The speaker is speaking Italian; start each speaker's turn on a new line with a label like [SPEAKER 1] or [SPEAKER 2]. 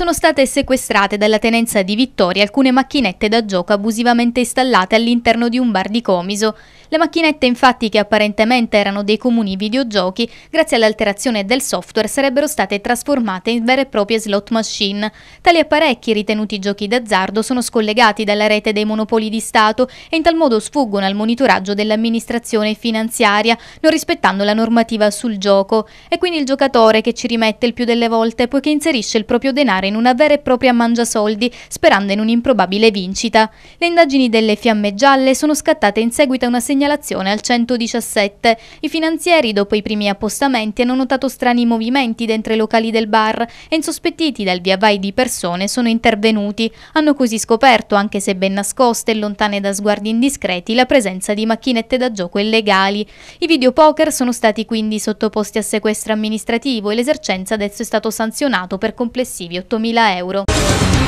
[SPEAKER 1] sono state sequestrate dalla tenenza di Vittoria alcune macchinette da gioco abusivamente installate all'interno di un bar di Comiso le macchinette infatti che apparentemente erano dei comuni videogiochi, grazie all'alterazione del software sarebbero state trasformate in vere e proprie slot machine. Tali apparecchi, ritenuti giochi d'azzardo, sono scollegati dalla rete dei monopoli di Stato e in tal modo sfuggono al monitoraggio dell'amministrazione finanziaria, non rispettando la normativa sul gioco. È quindi il giocatore che ci rimette il più delle volte poiché inserisce il proprio denaro in una vera e propria mangiasoldi, sperando in un'improbabile vincita. Le indagini delle fiamme gialle sono scattate in seguito a una segnalazione segnalazione al 117. I finanzieri, dopo i primi appostamenti, hanno notato strani movimenti dentro i locali del bar e insospettiti dal via vai di persone sono intervenuti. Hanno così scoperto, anche se ben nascoste e lontane da sguardi indiscreti, la presenza di macchinette da gioco illegali. I videopoker sono stati quindi sottoposti a sequestro amministrativo e l'esercenza adesso è stato sanzionato per complessivi 8.000 euro.